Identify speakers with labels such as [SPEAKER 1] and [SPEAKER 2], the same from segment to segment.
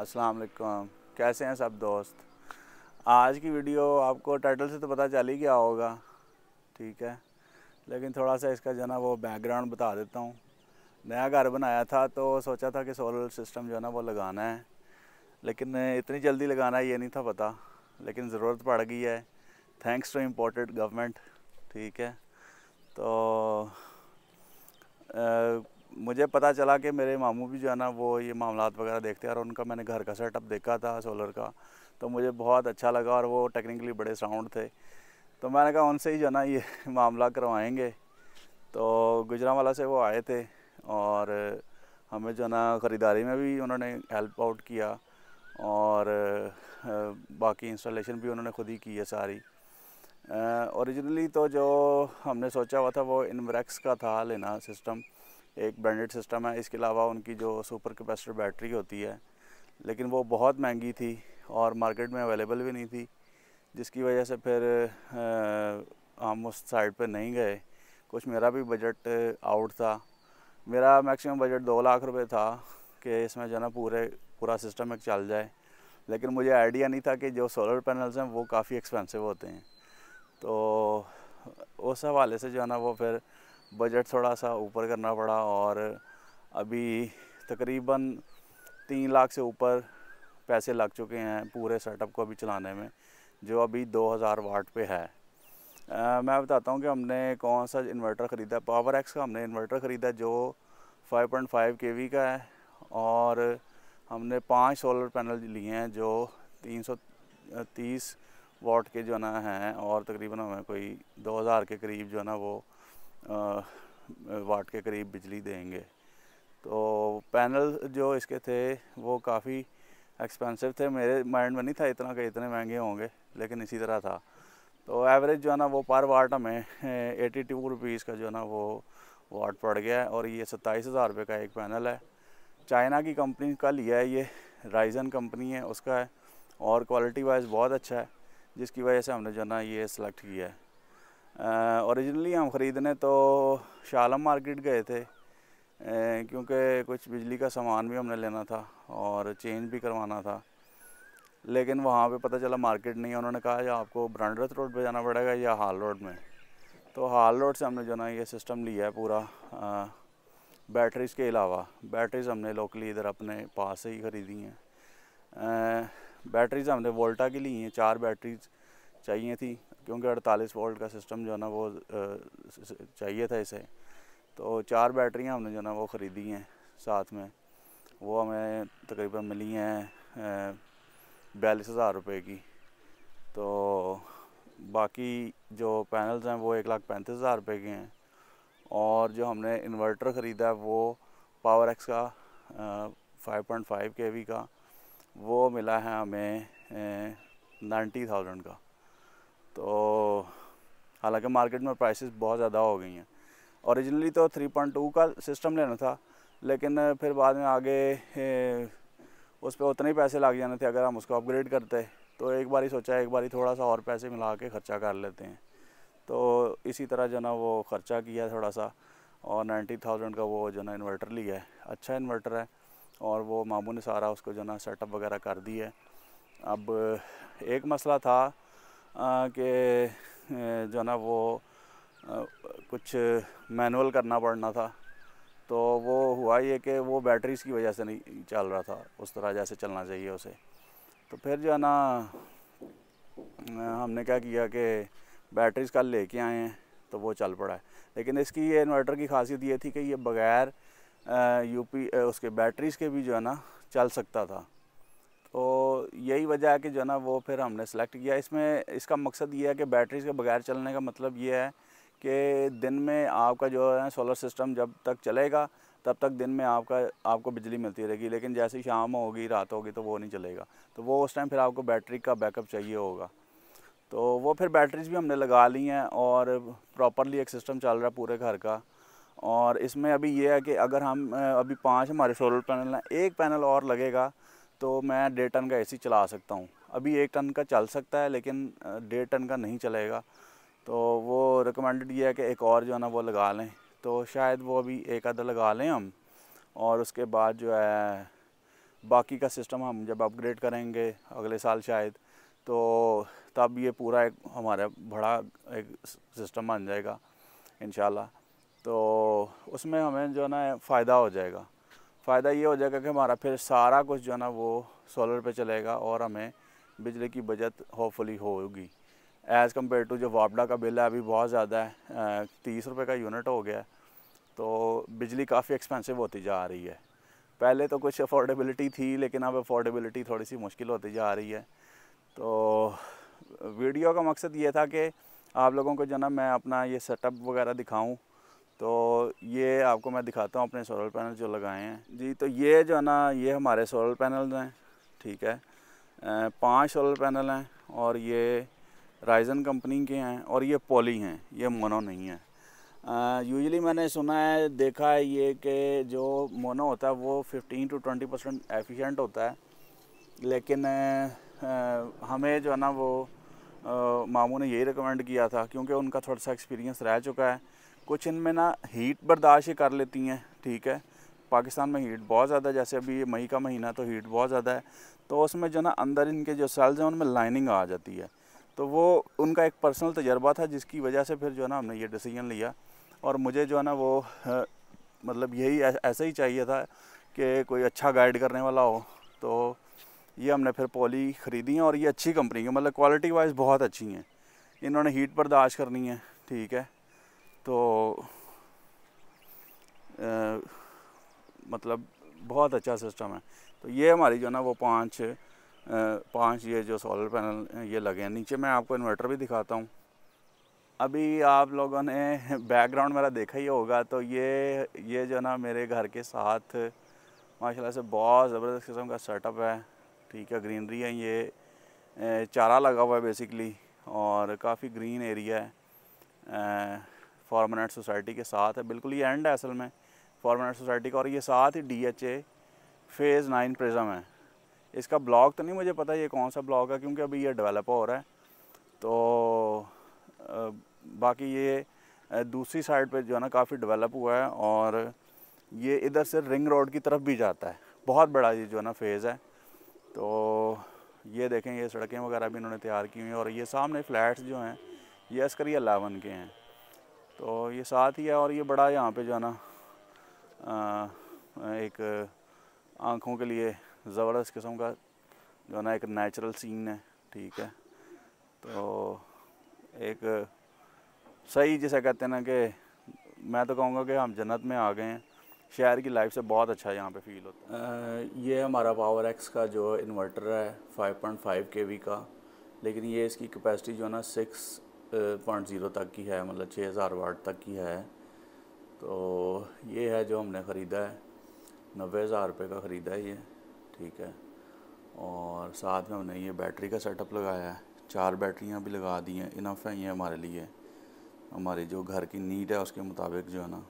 [SPEAKER 1] अस्सलाम वालेकुम कैसे हैं सब दोस्त आज की वीडियो आपको टाइटल से तो पता चल ही गया होगा ठीक है लेकिन थोड़ा सा इसका जो ना वो बैकग्राउंड बता देता हूँ नया घर बनाया था तो सोचा था कि सोलर सिस्टम जो है ना वो लगाना है लेकिन इतनी जल्दी लगाना है ये नहीं था पता लेकिन ज़रूरत पड़ गई है थैंक्स टू इम्पोर्टेड गवर्नमेंट ठीक है तो मुझे पता चला कि मेरे मामू भी जो है ना वो ये मामला वगैरह देखते हैं और उनका मैंने घर का सेटअप देखा था सोलर का तो मुझे बहुत अच्छा लगा और वो टेक्निकली बड़े साउंड थे तो मैंने कहा उनसे ही जो है ना ये मामला करवाएंगे तो गुजरावाला से वो आए थे और हमें जो है ना ख़रीदारी में भी उन्होंने हेल्प आउट किया और बाकी इंस्टॉलेशन भी उन्होंने खुद ही की है सारी ओरिजिनली तो जो हमने सोचा हुआ था वो इनवरेक्स का था लेना सिस्टम एक ब्रांडेड सिस्टम है इसके अलावा उनकी जो सुपर कैपेसिटर बैटरी होती है लेकिन वो बहुत महंगी थी और मार्केट में अवेलेबल भी नहीं थी जिसकी वजह से फिर हम उस साइड पर नहीं गए कुछ मेरा भी बजट आउट था मेरा मैक्सिमम बजट दो लाख रुपए था कि इसमें जो है ना पूरे पूरा सिस्टम एक चल जाए लेकिन मुझे आइडिया नहीं था कि जो सोलर पैनल्स हैं वो काफ़ी एक्सपेंसिव होते हैं तो उस हवाले से जो है ना वो फिर बजट थोड़ा सा ऊपर करना पड़ा और अभी तकरीबन तीन लाख से ऊपर पैसे लग चुके हैं पूरे सेटअप को अभी चलाने में जो अभी 2000 वाट पे है आ, मैं बताता हूँ कि हमने कौन सा इन्वर्टर ख़रीदा पावर एक्स का हमने इन्वर्टर ख़रीदा जो 5.5 पॉइंट का है और हमने पांच सोलर पैनल लिए हैं जो 330 वाट के जो ना हैं और तकरीबन हमें कोई 2000 के करीब जो है ना वो वाट के करीब बिजली देंगे तो पैनल जो इसके थे वो काफ़ी एक्सपेंसिव थे मेरे माइंड में नहीं था इतना कि इतने महंगे होंगे लेकिन इसी तरह था तो एवरेज जो है ना वो पर वाट हमें एटी टू रुपीज़ का जो है ना वो वाट पड़ गया है और ये सत्ताईस हज़ार रुपये का एक पैनल है चाइना की कंपनी का लिया है ये राइजन कंपनी है उसका है और क्वालिटी वाइज बहुत अच्छा है जिसकी वजह से हमने जो है ना ये सिलेक्ट किया है औरिजिनली हम ख़रीदने तो शालम मार्केट गए थे क्योंकि कुछ बिजली का सामान भी हमने लेना था और चेंज भी करवाना था लेकिन वहाँ पे पता चला मार्केट नहीं है उन्होंने कहा या आपको ब्रांडरथ रोड पे जाना पड़ेगा या हाल रोड में तो हाल रोड से हमने जो ना ये सिस्टम लिया है पूरा बैटरीज़ के अलावा बैटरीज़ हमने लोकली इधर अपने पास से ही ख़रीदी हैं बैटरीज़ हमने वोल्टा की ली हैं चार बैटरीज चाहिए थी क्योंकि 48 वोल्ट का सिस्टम जो है ना वो चाहिए था इसे तो चार बैटरियां हमने जो है ना वो ख़रीदी हैं साथ में वो हमें तकरीबन मिली हैं बयालीस हज़ार रुपये की तो बाकी जो पैनल्स हैं वो एक लाख पैंतीस हज़ार रुपये के हैं और जो हमने इन्वर्टर ख़रीदा है वो पावर एक्स का five point five K V का वो मिला है हमें नाइन्टी थाउजेंड का तो हालांकि मार्केट में प्राइसेस बहुत ज़्यादा हो गई हैं ओरिजिनली तो 3.2 का सिस्टम लेना था लेकिन फिर बाद में आगे उस पर उतने ही पैसे लग जाने थे अगर हम उसको अपग्रेड करते तो एक बार ही सोचा एक बार ही थोड़ा सा और पैसे मिला के ख़र्चा कर लेते हैं तो इसी तरह जो ना वो ख़र्चा किया थोड़ा सा और नाइन्टी थाउजेंड का वो जो ना इन्वर्टर लिया है अच्छा इन्वर्टर है और वो मामू ने सारा उसको जो ना सेटअप वगैरह कर दी है अब एक मसला था कि जो है ना वो कुछ मैनुअल करना पड़ना था तो वो हुआ ये कि वो बैटरीज़ की वजह से नहीं चल रहा था उस तरह जैसे चलना चाहिए उसे तो फिर जो है ना हमने क्या किया कि बैटरीज़ कल लेके आए हैं तो वो चल पड़ा है लेकिन इसकी ये इन्वर्टर की खासियत ये थी कि ये बग़ैर यूपी उसके बैटरीज़ के भी जो है ना चल सकता था तो यही वजह है कि जो है ना वो फिर हमने सेलेक्ट किया इसमें इसका मकसद ये है कि बैटरीज के बगैर चलने का मतलब ये है कि दिन में आपका जो है सोलर सिस्टम जब तक चलेगा तब तक दिन में आपका आपको बिजली मिलती रहेगी लेकिन जैसे शाम होगी रात होगी तो वो नहीं चलेगा तो वो उस टाइम फिर आपको बैटरी का बैकअप चाहिए होगा तो वो फिर बैटरीज भी हमने लगा ली हैं और प्रॉपरली एक सिस्टम चल रहा है पूरे घर का और इसमें अभी ये है कि अगर हम अभी पांच हमारे सोलर पैनल हैं एक पैनल और लगेगा तो मैं डेढ़ टन का ए चला सकता हूँ अभी एक टन का चल सकता है लेकिन डेढ़ टन का नहीं चलेगा तो वो रिकमेंडेड ये है कि एक और जो है ना वो लगा लें तो शायद वो अभी एक आधा लगा लें हम और उसके बाद जो है बाकी का सिस्टम हम जब अपग्रेड करेंगे अगले साल शायद तो तब ये पूरा एक हमारा बड़ा एक सिस्टम बन जाएगा इन तो उसमें हमें जो है ना फ़ायदा हो जाएगा फ़ायदा ये हो जाएगा कि हमारा फिर सारा कुछ जो है ना वो सोलर पे चलेगा और हमें बिजली की बचत होपफुली होगी एज़ कम्पेयर टू जो वापडा का बिल है अभी बहुत ज़्यादा है तीस रुपये का यूनिट हो गया है तो बिजली काफ़ी एक्सपेंसिव होती जा रही है पहले तो कुछ अफोर्डेबिलिटी थी लेकिन अब अफोर्डेबिलिटी थोड़ी सी मुश्किल होती जा रही है तो वीडियो का मकसद ये था कि आप लोगों को जो ना मैं अपना ये सेटअप वगैरह दिखाऊं तो ये आपको मैं दिखाता हूँ अपने सोलर पैनल जो लगाए हैं जी तो ये जो है ना ये हमारे सोलर पैनल हैं ठीक है पांच सोलर पैनल हैं और ये राइजन कंपनी के हैं और ये पॉली हैं ये मोनो नहीं है यूजली मैंने सुना है देखा है ये कि जो मोनो होता है वो 15 टू 20 परसेंट एफिशेंट होता है लेकिन आ, हमें जो है ना वो मामू ने यही रिकमेंड किया था क्योंकि उनका थोड़ा सा एक्सपीरियंस रह चुका है कुछ इनमें ना हीट बर्दाश्त ही कर लेती हैं ठीक है पाकिस्तान में हीट बहुत ज़्यादा जैसे अभी ये मई का महीना तो हीट बहुत ज़्यादा है तो उसमें जो ना अंदर इनके जो सेल्स हैं उनमें लाइनिंग आ जाती है तो वो उनका एक पर्सनल तजर्बा था जिसकी वजह से फिर जो है ना हमने ये डिसीजन लिया और मुझे जो है ना वो मतलब यही ऐसा ही चाहिए था कि कोई अच्छा गाइड करने वाला हो तो ये हमने फिर पॉली ख़रीदी हैं और ये अच्छी कंपनी की मतलब क्वालिटी वाइज बहुत अच्छी हैं इन्होंने हीट बर्दाश्त करनी है ठीक है तो आ, मतलब बहुत अच्छा सिस्टम है तो ये हमारी जो है ना वो पांच पांच ये जो सोलर पैनल ये लगे हैं नीचे मैं आपको इन्वर्टर भी दिखाता हूँ अभी आप लोगों ने बैकग्राउंड मेरा देखा ही होगा तो ये ये जो है ना मेरे घर के साथ माशाल्लाह से बहुत ज़बरदस्त किस्म का सेटअप है ठीक है ग्रीनरी है ये चारा लगा हुआ है बेसिकली और काफ़ी ग्रीन एरिया है फॉर्मन सोसाइटी के साथ है बिल्कुल ये एंड है असल में फॉर्मन सोसाइटी का और ये साथ ही D H A phase nine Prism है इसका ब्लॉक तो नहीं मुझे पता ये कौन सा ब्लॉक है क्योंकि अभी ये डेवलप हो रहा है तो बाकी ये दूसरी साइड पे जो है ना काफ़ी डेवलप हुआ है और ये इधर से रिंग रोड की तरफ भी जाता है बहुत बड़ा ये जो है ना फेज़ है तो ये देखें ये सड़कें वगैरह भी इन्होंने तैयार की हुई हैं और ये सामने फ्लैट्स जो हैं ये अस्करी अलावन के हैं तो ये साथ ही है और ये बड़ा यहाँ पे जो है एक आँखों के लिए ज़बरदस्त किस्म का जो है ना एक नेचुरल सीन है ठीक है तो एक सही जिसे कहते हैं ना कि मैं तो कहूँगा कि हम जन्नत में आ गए हैं शहर की लाइफ से बहुत अच्छा यहाँ पे फील होता है ये हमारा पावर एक्स का जो इन्वर्टर है 5.5 केवी का लेकिन ये इसकी कैपेसिटी जो है ना सिक्स पॉइंट ज़ीरो तक की है मतलब छः हज़ार वाट तक की है तो ये है जो हमने ख़रीदा है नब्बे हज़ार रुपये का ख़रीदा है ये ठीक है और साथ में हमने ये बैटरी का सेटअप लगाया है चार बैटरियाँ भी लगा दी हैं इनफ है ये हमारे लिए हमारी जो घर की नीड है उसके मुताबिक जो है ना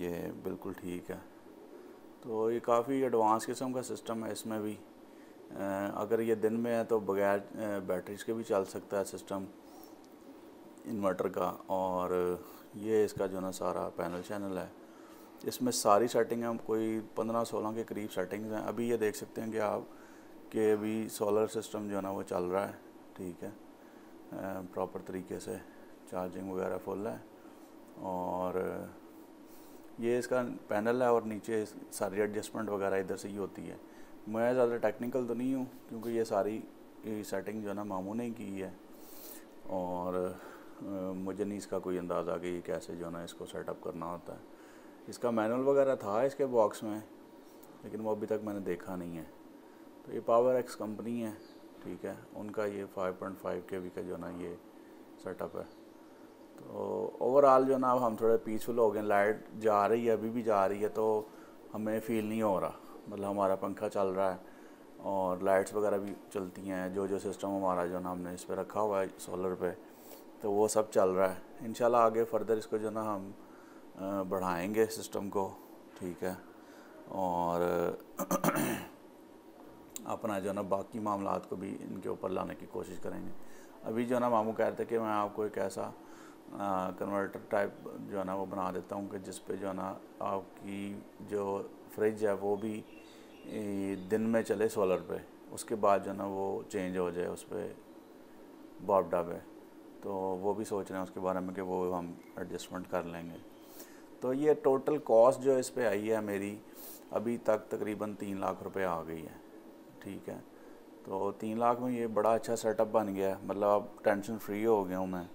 [SPEAKER 1] ये बिल्कुल ठीक है तो ये काफ़ी एडवांस किस्म का सिस्टम है इसमें भी अगर ये दिन में है तो बगैर बैटरीज के भी चल सकता है सिस्टम इन्वर्टर का और ये इसका जो ना सारा पैनल चैनल है इसमें सारी सेटिंग हम कोई पंद्रह सोलह के करीब सेटिंग्स हैं अभी ये देख सकते हैं कि आप कि अभी सोलर सिस्टम जो है ना वो चल रहा है ठीक है प्रॉपर तरीके से चार्जिंग वगैरह फुल है और ये इसका पैनल है और नीचे सारी एडजस्टमेंट वगैरह इधर से ही होती है मैं ज़्यादा टेक्निकल तो नहीं हूँ क्योंकि ये सारी सेटिंग जो है ना मामू ने की है और मुझे नहीं इसका कोई अंदाज़ा कि कैसे जो है ना इसको सेटअप करना होता है इसका मैनुअल वगैरह था इसके बॉक्स में लेकिन वो अभी तक मैंने देखा नहीं है तो ये पावर एक्स कंपनी है ठीक है उनका ये 5.5 वी का जो है ना ये सेटअप है तो ओवरऑल जो ना अब हम थोड़े पीसफुल हो गए लाइट जा रही है अभी भी जा रही है तो हमें फील नहीं हो रहा मतलब हमारा पंखा चल रहा है और लाइट्स वगैरह भी चलती हैं जो जो सिस्टम हमारा जो ना हमने इस पर रखा हुआ है सोलर पे तो वो सब चल रहा है इन आगे फ़र्दर इसको जो ना हम बढ़ाएंगे सिस्टम को ठीक है और अपना जो ना बाकी मामला को भी इनके ऊपर लाने की कोशिश करेंगे अभी जो ना मामू कह रहे थे कि मैं आपको एक ऐसा कन्वर्टर टाइप जो है ना वो बना देता हूँ कि जिस पे जो है ना आपकी जो फ्रिज है वो भी दिन में चले सोलर पे उसके बाद जो है ना वो चेंज हो जाए उस पर बॉबडा पे तो वो भी सोच रहे हैं उसके बारे में कि वो हम एडजस्टमेंट कर लेंगे तो ये टोटल कॉस्ट जो इस पर आई है मेरी अभी तक तकरीबन तीन लाख रुपए आ गई है ठीक है तो तीन लाख में ये बड़ा अच्छा सेटअप बन गया है मतलब अब टेंशन फ्री हो गया हूँ मैं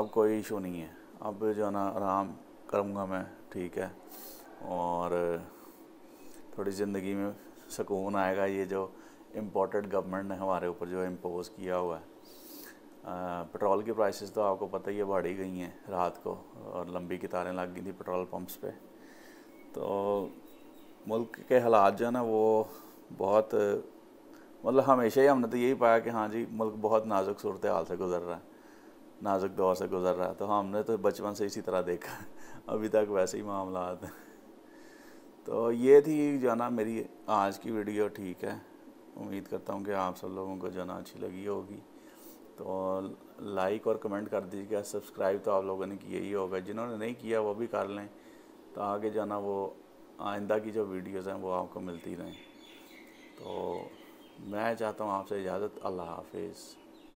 [SPEAKER 1] अब कोई इशू नहीं है अब जो ना आराम करूँगा मैं ठीक है और थोड़ी ज़िंदगी में सुकून आएगा ये जो इम्पोर्टेड गवर्नमेंट ने हमारे ऊपर जो इम्पोज़ किया हुआ है पेट्रोल की प्राइसेस तो आपको पता ही है बढ़ ही गई हैं रात को और लंबी कतारें लग गई थी पेट्रोल पंप्स पे तो मुल्क के हालात जो है ना वो बहुत मतलब हमेशा ही हमने तो यही पाया कि हाँ जी मुल्क बहुत नाजुक सूरत हाल से गुजर रहा है नाजुक दौर से गुजर रहा है तो हमने तो बचपन से इसी तरह देखा अभी तक वैसे ही मामला आते हैं तो ये थी जो है ना मेरी आज की वीडियो ठीक है उम्मीद करता हूँ कि आप सब लोगों को जो है ना अच्छी लगी होगी तो लाइक और कमेंट कर दीजिएगा सब्सक्राइब तो आप लोगों ने किया ही होगा जिन्होंने नहीं किया वो भी कर लें तो आगे जाना वो आइंदा की जो वीडियोज़ हैं वो आपको मिलती रहें तो मैं चाहता हूँ आपसे इजाज़त अल्लाह हाफिज़